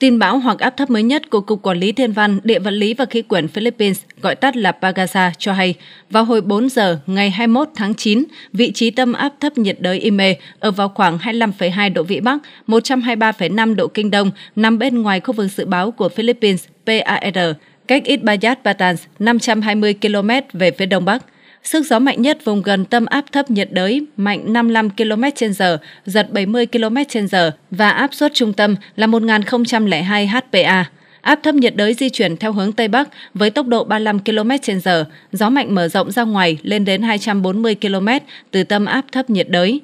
Tin bão hoặc áp thấp mới nhất của Cục Quản lý Thiên văn, Địa vật lý và Khí quyển Philippines, gọi tắt là Pagasa, cho hay vào hồi 4 giờ ngày 21 tháng 9, vị trí tâm áp thấp nhiệt đới Ime ở vào khoảng 25,2 độ Vĩ Bắc, 123,5 độ Kinh Đông, nằm bên ngoài khu vực dự báo của Philippines PAR, cách Itbayat Batans 520 km về phía đông bắc. Sức gió mạnh nhất vùng gần tâm áp thấp nhiệt đới mạnh 55 km h giật 70 km h và áp suất trung tâm là 1002 HPA. Áp thấp nhiệt đới di chuyển theo hướng Tây Bắc với tốc độ 35 km h gió mạnh mở rộng ra ngoài lên đến 240 km từ tâm áp thấp nhiệt đới.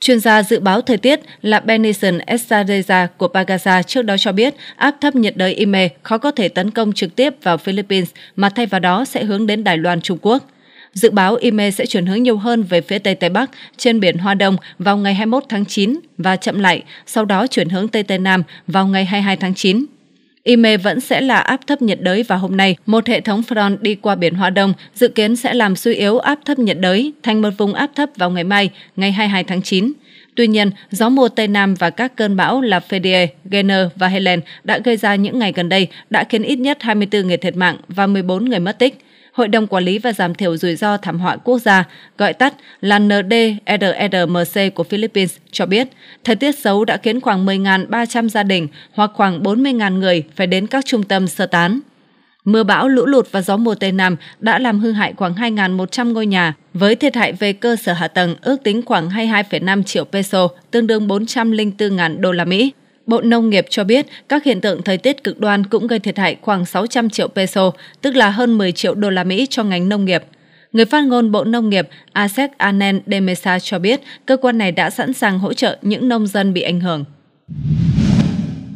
Chuyên gia dự báo thời tiết là Benison Estareza của Pagasa trước đó cho biết áp thấp nhiệt đới Ime khó có thể tấn công trực tiếp vào Philippines mà thay vào đó sẽ hướng đến Đài Loan Trung Quốc. Dự báo IME sẽ chuyển hướng nhiều hơn về phía Tây Tây Bắc trên biển Hoa Đông vào ngày 21 tháng 9 và chậm lại, sau đó chuyển hướng Tây Tây Nam vào ngày 22 tháng 9. IME vẫn sẽ là áp thấp nhiệt đới và hôm nay, một hệ thống front đi qua biển Hoa Đông dự kiến sẽ làm suy yếu áp thấp nhiệt đới thành một vùng áp thấp vào ngày mai, ngày 22 tháng 9. Tuy nhiên, gió mùa Tây Nam và các cơn bão là Fedie, Gainer và Helen đã gây ra những ngày gần đây đã khiến ít nhất 24 người thiệt mạng và 14 người mất tích. Hội đồng Quản lý và Giảm thiểu Rủi ro Thảm họa Quốc gia, gọi tắt là NDRRMC e e của Philippines, cho biết thời tiết xấu đã khiến khoảng 10.300 gia đình hoặc khoảng 40.000 người phải đến các trung tâm sơ tán. Mưa bão, lũ lụt và gió mùa Tây Nam đã làm hư hại khoảng 2.100 ngôi nhà, với thiệt hại về cơ sở hạ tầng ước tính khoảng 22,5 triệu peso, tương đương 404.000 đô la Mỹ. Bộ Nông nghiệp cho biết các hiện tượng thời tiết cực đoan cũng gây thiệt hại khoảng 600 triệu peso, tức là hơn 10 triệu đô la Mỹ cho ngành nông nghiệp. Người phát ngôn Bộ Nông nghiệp Asek Anen Demesa cho biết cơ quan này đã sẵn sàng hỗ trợ những nông dân bị ảnh hưởng.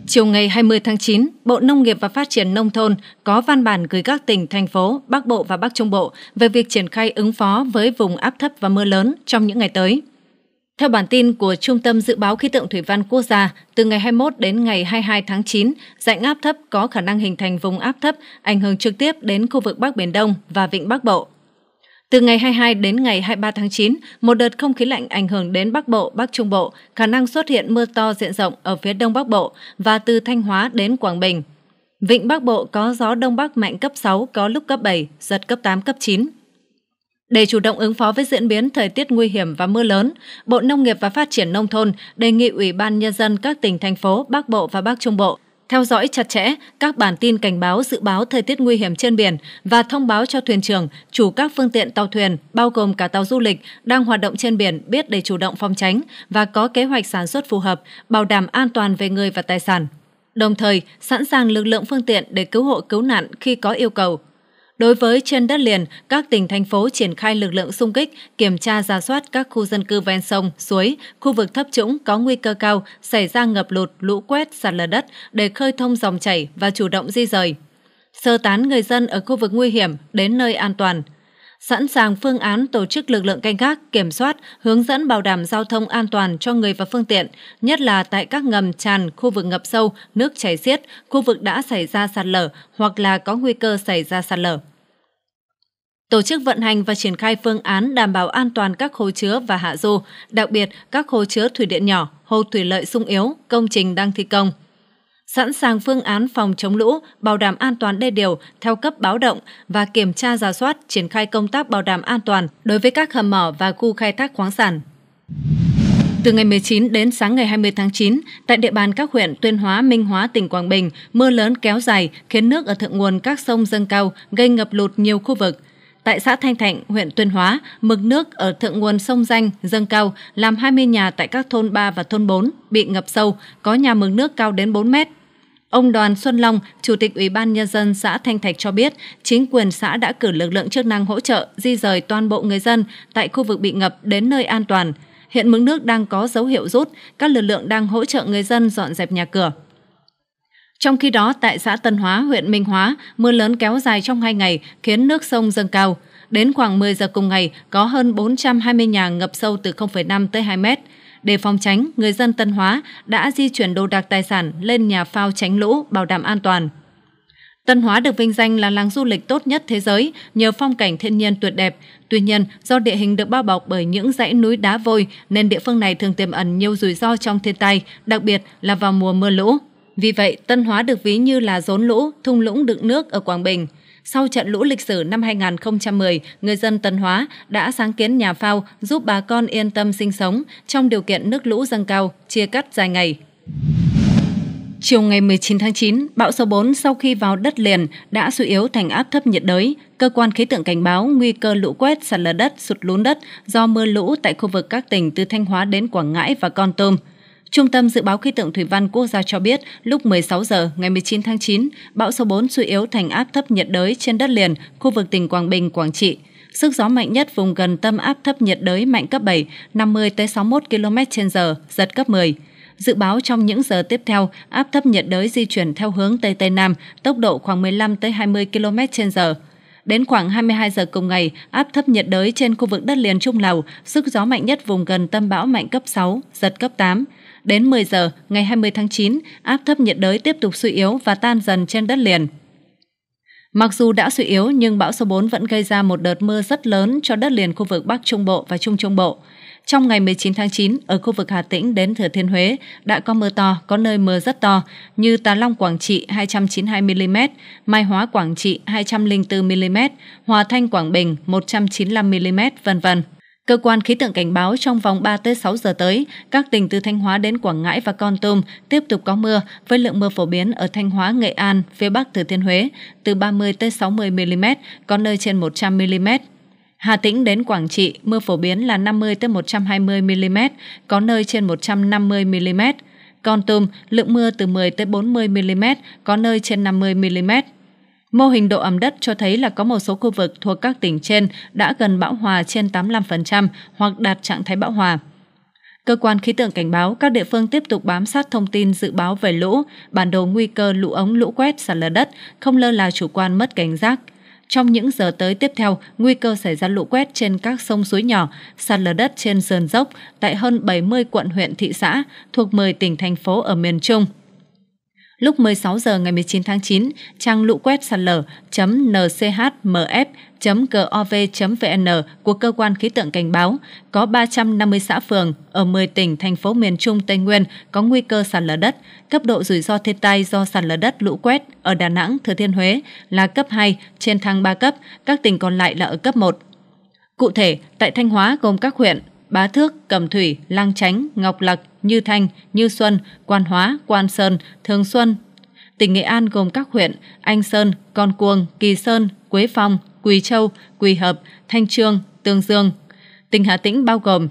Chiều ngày 20 tháng 9, Bộ Nông nghiệp và Phát triển Nông thôn có văn bản gửi các tỉnh, thành phố, Bắc Bộ và Bắc Trung Bộ về việc triển khai ứng phó với vùng áp thấp và mưa lớn trong những ngày tới. Theo bản tin của Trung tâm Dự báo Khí tượng Thủy văn Quốc gia, từ ngày 21 đến ngày 22 tháng 9, dạnh áp thấp có khả năng hình thành vùng áp thấp ảnh hưởng trực tiếp đến khu vực Bắc Biển Đông và Vịnh Bắc Bộ. Từ ngày 22 đến ngày 23 tháng 9, một đợt không khí lạnh ảnh hưởng đến Bắc Bộ, Bắc Trung Bộ, khả năng xuất hiện mưa to diện rộng ở phía Đông Bắc Bộ và từ Thanh Hóa đến Quảng Bình. Vịnh Bắc Bộ có gió Đông Bắc mạnh cấp 6, có lúc cấp 7, giật cấp 8, cấp 9. Để chủ động ứng phó với diễn biến thời tiết nguy hiểm và mưa lớn, Bộ Nông nghiệp và Phát triển Nông thôn đề nghị Ủy ban Nhân dân các tỉnh, thành phố, Bắc Bộ và Bắc Trung Bộ theo dõi chặt chẽ các bản tin cảnh báo dự báo thời tiết nguy hiểm trên biển và thông báo cho thuyền trưởng, chủ các phương tiện tàu thuyền, bao gồm cả tàu du lịch đang hoạt động trên biển biết để chủ động phòng tránh và có kế hoạch sản xuất phù hợp, bảo đảm an toàn về người và tài sản. Đồng thời, sẵn sàng lực lượng phương tiện để cứu hộ cứu nạn khi có yêu cầu. Đối với trên đất liền, các tỉnh thành phố triển khai lực lượng xung kích, kiểm tra ra soát các khu dân cư ven sông, suối, khu vực thấp trũng có nguy cơ cao xảy ra ngập lụt, lũ quét, sạt lở đất để khơi thông dòng chảy và chủ động di rời. Sơ tán người dân ở khu vực nguy hiểm đến nơi an toàn – sẵn sàng phương án tổ chức lực lượng canh gác, kiểm soát, hướng dẫn bảo đảm giao thông an toàn cho người và phương tiện, nhất là tại các ngầm tràn, khu vực ngập sâu, nước chảy xiết, khu vực đã xảy ra sạt lở hoặc là có nguy cơ xảy ra sạt lở tổ chức vận hành và triển khai phương án đảm bảo an toàn các hồ chứa và hạ du, đặc biệt các hồ chứa thủy điện nhỏ, hồ thủy lợi sung yếu, công trình đang thi công sẵn sàng phương án phòng chống lũ, bảo đảm an toàn đê điều theo cấp báo động và kiểm tra giả soát triển khai công tác bảo đảm an toàn đối với các hầm mỏ và khu khai thác khoáng sản. Từ ngày 19 đến sáng ngày 20 tháng 9, tại địa bàn các huyện Tuyên Hóa, Minh Hóa, tỉnh Quảng Bình, mưa lớn kéo dài khiến nước ở thượng nguồn các sông dâng cao, gây ngập lụt nhiều khu vực. Tại xã Thanh Thạnh, huyện Tuyên Hóa, mực nước ở thượng nguồn sông Danh dâng cao, làm 20 nhà tại các thôn 3 và thôn 4 bị ngập sâu, có nhà mực nước cao đến 4 mét. Ông Đoàn Xuân Long, Chủ tịch Ủy ban Nhân dân xã Thanh Thạch cho biết, chính quyền xã đã cử lực lượng chức năng hỗ trợ di rời toàn bộ người dân tại khu vực bị ngập đến nơi an toàn. Hiện mực nước đang có dấu hiệu rút, các lực lượng đang hỗ trợ người dân dọn dẹp nhà cửa. Trong khi đó, tại xã Tân Hóa, huyện Minh Hóa, mưa lớn kéo dài trong hai ngày khiến nước sông dâng cao. Đến khoảng 10 giờ cùng ngày, có hơn 420 nhà ngập sâu từ 0,5 tới 2 mét. Để phòng tránh, người dân Tân Hóa đã di chuyển đồ đạc tài sản lên nhà phao tránh lũ, bảo đảm an toàn. Tân Hóa được vinh danh là làng du lịch tốt nhất thế giới nhờ phong cảnh thiên nhiên tuyệt đẹp. Tuy nhiên, do địa hình được bao bọc bởi những dãy núi đá vôi nên địa phương này thường tiềm ẩn nhiều rủi ro trong thiên tai, đặc biệt là vào mùa mưa lũ. Vì vậy, Tân Hóa được ví như là rốn lũ, thung lũng đựng nước ở Quảng Bình. Sau trận lũ lịch sử năm 2010, người dân Tân Hóa đã sáng kiến nhà phao giúp bà con yên tâm sinh sống trong điều kiện nước lũ dâng cao, chia cắt dài ngày. Chiều ngày 19 tháng 9, bão số 4 sau khi vào đất liền đã suy yếu thành áp thấp nhiệt đới. Cơ quan khí tượng cảnh báo nguy cơ lũ quét, sạt lở đất, sụt lún đất do mưa lũ tại khu vực các tỉnh từ Thanh Hóa đến Quảng Ngãi và Con Tôm. Trung tâm Dự báo Khí tượng Thủy văn Quốc gia cho biết, lúc 16 giờ ngày 19 tháng 9, bão số 4 suy yếu thành áp thấp nhiệt đới trên đất liền, khu vực tỉnh Quảng Bình, Quảng Trị. Sức gió mạnh nhất vùng gần tâm áp thấp nhiệt đới mạnh cấp 7, 50 61 km/h, giật cấp 10. Dự báo trong những giờ tiếp theo, áp thấp nhiệt đới di chuyển theo hướng Tây Tây Nam, tốc độ khoảng 15 20 km/h Đến khoảng 22 giờ cùng ngày, áp thấp nhiệt đới trên khu vực đất liền Trung Lào, sức gió mạnh nhất vùng gần tâm bão mạnh cấp 6, giật cấp 8. Đến 10 giờ ngày 20 tháng 9, áp thấp nhiệt đới tiếp tục suy yếu và tan dần trên đất liền. Mặc dù đã suy yếu nhưng bão số 4 vẫn gây ra một đợt mưa rất lớn cho đất liền khu vực Bắc Trung Bộ và Trung Trung Bộ. Trong ngày 19 tháng 9, ở khu vực Hà Tĩnh đến Thừa Thiên Huế đã có mưa to, có nơi mưa rất to như Tà Long Quảng Trị 292mm, Mai Hóa Quảng Trị 204mm, Hòa Thanh Quảng Bình 195mm, vân vân. Cơ quan khí tượng cảnh báo trong vòng 3 tới 6 giờ tới, các tỉnh từ Thanh Hóa đến Quảng Ngãi và Con Tum tiếp tục có mưa với lượng mưa phổ biến ở Thanh Hóa, Nghệ An, phía Bắc Thừa Thiên Huế từ 30 tới 60 mm, có nơi trên 100 mm. Hà Tĩnh đến Quảng Trị, mưa phổ biến là 50-120mm, có nơi trên 150mm. Con Tum, lượng mưa từ 10-40mm, có nơi trên 50mm. Mô hình độ ẩm đất cho thấy là có một số khu vực thuộc các tỉnh trên đã gần bão hòa trên 85% hoặc đạt trạng thái bão hòa. Cơ quan khí tượng cảnh báo các địa phương tiếp tục bám sát thông tin dự báo về lũ, bản đồ nguy cơ lũ ống lũ quét sạt lở đất, không lơ là chủ quan mất cảnh giác – trong những giờ tới tiếp theo, nguy cơ xảy ra lũ quét trên các sông suối nhỏ, sạt lở đất trên sườn dốc tại hơn 70 quận huyện thị xã thuộc 10 tỉnh thành phố ở miền Trung. Lúc 16 giờ ngày 19 tháng 9, trang lũ quét sạt lở.nchmf.gov.vn của Cơ quan Khí tượng cảnh báo có 350 xã phường ở 10 tỉnh, thành phố miền Trung Tây Nguyên có nguy cơ sạt lở đất. Cấp độ rủi ro thiên tai do sạt lở đất lũ quét ở Đà Nẵng, Thừa Thiên Huế là cấp 2 trên thang 3 cấp, các tỉnh còn lại là ở cấp 1. Cụ thể, tại Thanh Hóa gồm các huyện Bá Thước, cầm Thủy, Lang Chánh, Ngọc Lặc, Như Thanh, Như Xuân, Quan Hóa, Quan Sơn, Thường Xuân. Tỉnh Nghệ An gồm các huyện Anh Sơn, Con Cuông, Kỳ Sơn, Quế Phong, Quỳ Châu, Quỳ Hợp, Thanh Trương, Tương Dương. Tỉnh Hà Tĩnh bao gồm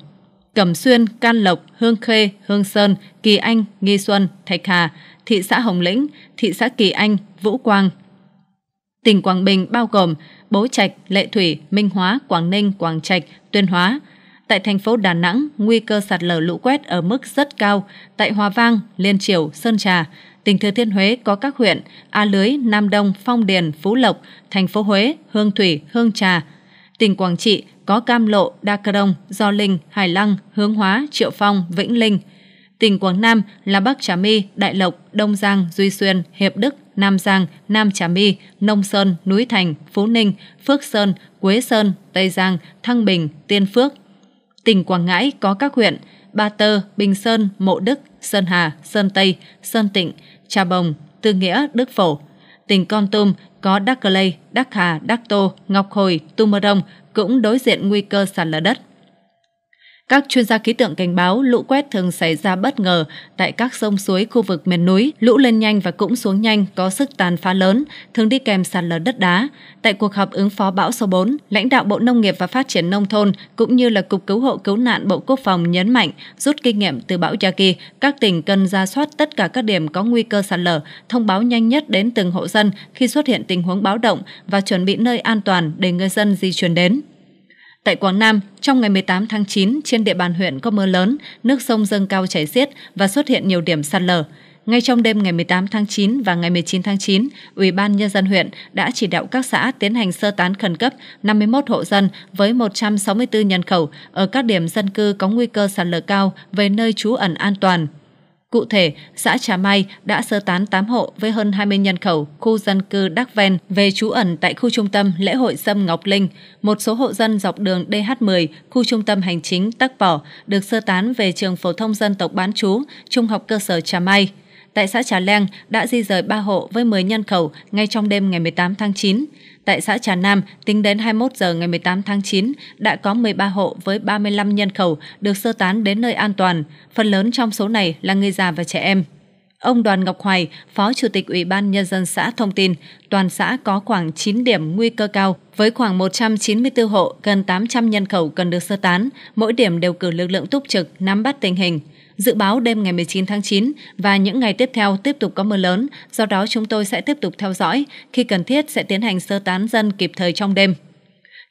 Cẩm Xuyên, Can Lộc, Hương Khê, Hương Sơn, Kỳ Anh, Nghi Xuân, Thạch Hà, thị xã Hồng Lĩnh, thị xã Kỳ Anh, Vũ Quang. Tỉnh Quảng Bình bao gồm Bố Trạch, Lệ Thủy, Minh Hóa, Quảng Ninh, Quảng Trạch, Tuyên Hóa – Tại thành phố Đà Nẵng, nguy cơ sạt lở lũ quét ở mức rất cao. Tại Hòa Vang, Liên Triều, Sơn Trà, tỉnh Thừa Thiên Huế có các huyện A Lưới, Nam Đông, Phong Điền, Phú Lộc, thành phố Huế, Hương Thủy, Hương Trà. Tỉnh Quảng Trị có Cam Lộ, Đa cơ Đông, Gio Linh, Hải Lăng, Hướng Hóa, Triệu Phong, Vĩnh Linh. Tỉnh Quảng Nam là Bắc Trà My, Đại Lộc, Đông Giang, Duy Xuyên, Hiệp Đức, Nam Giang, Nam Trà My, Nông Sơn, Núi Thành, Phú Ninh, Phước Sơn, Quế Sơn, Tây Giang, Thăng Bình, Tiên Phước, Tỉnh Quảng Ngãi có các huyện Ba Tơ, Bình Sơn, Mộ Đức, Sơn Hà, Sơn Tây, Sơn Tịnh, Trà Bồng, Tư Nghĩa, Đức Phổ. Tỉnh Con Tum có Đắc Lây, Đắc Hà, Đắc Tô, Ngọc Hồi, Tum Mơ Đông cũng đối diện nguy cơ sạt lở đất. Các chuyên gia khí tượng cảnh báo lũ quét thường xảy ra bất ngờ tại các sông suối khu vực miền núi, lũ lên nhanh và cũng xuống nhanh có sức tàn phá lớn, thường đi kèm sạt lở đất đá. Tại cuộc họp ứng phó bão số 4, lãnh đạo Bộ Nông nghiệp và Phát triển nông thôn cũng như là Cục Cứu hộ Cứu nạn Bộ Quốc phòng nhấn mạnh rút kinh nghiệm từ bão Yaki, các tỉnh cần ra soát tất cả các điểm có nguy cơ sạt lở, thông báo nhanh nhất đến từng hộ dân khi xuất hiện tình huống báo động và chuẩn bị nơi an toàn để người dân di chuyển đến. Tại Quảng Nam, trong ngày 18 tháng 9, trên địa bàn huyện có mưa lớn, nước sông dâng cao chảy xiết và xuất hiện nhiều điểm sạt lở. Ngay trong đêm ngày 18 tháng 9 và ngày 19 tháng 9, Ủy ban Nhân dân huyện đã chỉ đạo các xã tiến hành sơ tán khẩn cấp 51 hộ dân với 164 nhân khẩu ở các điểm dân cư có nguy cơ sạt lở cao về nơi trú ẩn an toàn, Cụ thể, xã Trà Mai đã sơ tán 8 hộ với hơn 20 nhân khẩu khu dân cư Đắc Ven về trú ẩn tại khu trung tâm lễ hội Sâm Ngọc Linh. Một số hộ dân dọc đường DH10, khu trung tâm hành chính Tắc Bỏ được sơ tán về trường phổ thông dân tộc bán chú, trung học cơ sở Trà Mai tại xã Trà Leng đã di rời 3 hộ với 10 nhân khẩu ngay trong đêm ngày 18 tháng 9. Tại xã Trà Nam, tính đến 21 giờ ngày 18 tháng 9, đã có 13 hộ với 35 nhân khẩu được sơ tán đến nơi an toàn, phần lớn trong số này là người già và trẻ em. Ông Đoàn Ngọc Hoài, Phó Chủ tịch Ủy ban Nhân dân xã thông tin, toàn xã có khoảng 9 điểm nguy cơ cao, với khoảng 194 hộ, gần 800 nhân khẩu cần được sơ tán. Mỗi điểm đều cử lực lượng túc trực nắm bắt tình hình, Dự báo đêm ngày 19 tháng 9 và những ngày tiếp theo tiếp tục có mưa lớn, do đó chúng tôi sẽ tiếp tục theo dõi, khi cần thiết sẽ tiến hành sơ tán dân kịp thời trong đêm.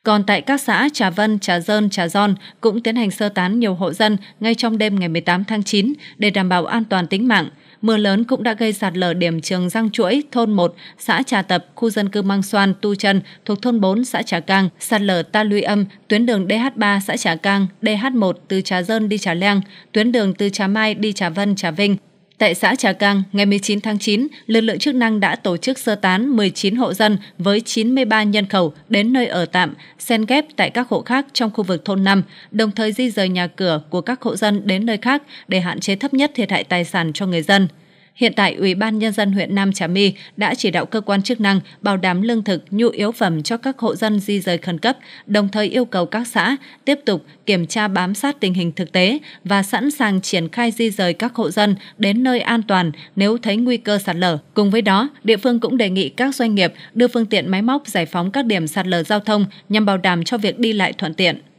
Còn tại các xã Trà Vân, Trà Dơn, Trà Gion cũng tiến hành sơ tán nhiều hộ dân ngay trong đêm ngày 18 tháng 9 để đảm bảo an toàn tính mạng – mưa lớn cũng đã gây sạt lở điểm trường răng chuỗi thôn 1, xã Trà Tập, khu dân cư Mang Xoan, Tu Trần thuộc thôn 4, xã Trà Cang, sạt lở ta luy âm, tuyến đường DH3 xã Trà Cang, DH1 từ Trà Dơn đi Trà Leng, tuyến đường từ Trà Mai đi Trà Vân, Trà Vinh. Tại xã Trà Cang, ngày 19 tháng 9, lực lượng chức năng đã tổ chức sơ tán 19 hộ dân với 93 nhân khẩu đến nơi ở tạm, xen ghép tại các hộ khác trong khu vực thôn 5, đồng thời di rời nhà cửa của các hộ dân đến nơi khác để hạn chế thấp nhất thiệt hại tài sản cho người dân. Hiện tại, Ủy ban Nhân dân huyện Nam Trà My đã chỉ đạo cơ quan chức năng bảo đảm lương thực, nhu yếu phẩm cho các hộ dân di rời khẩn cấp, đồng thời yêu cầu các xã tiếp tục kiểm tra bám sát tình hình thực tế và sẵn sàng triển khai di rời các hộ dân đến nơi an toàn nếu thấy nguy cơ sạt lở. Cùng với đó, địa phương cũng đề nghị các doanh nghiệp đưa phương tiện máy móc giải phóng các điểm sạt lở giao thông nhằm bảo đảm cho việc đi lại thuận tiện.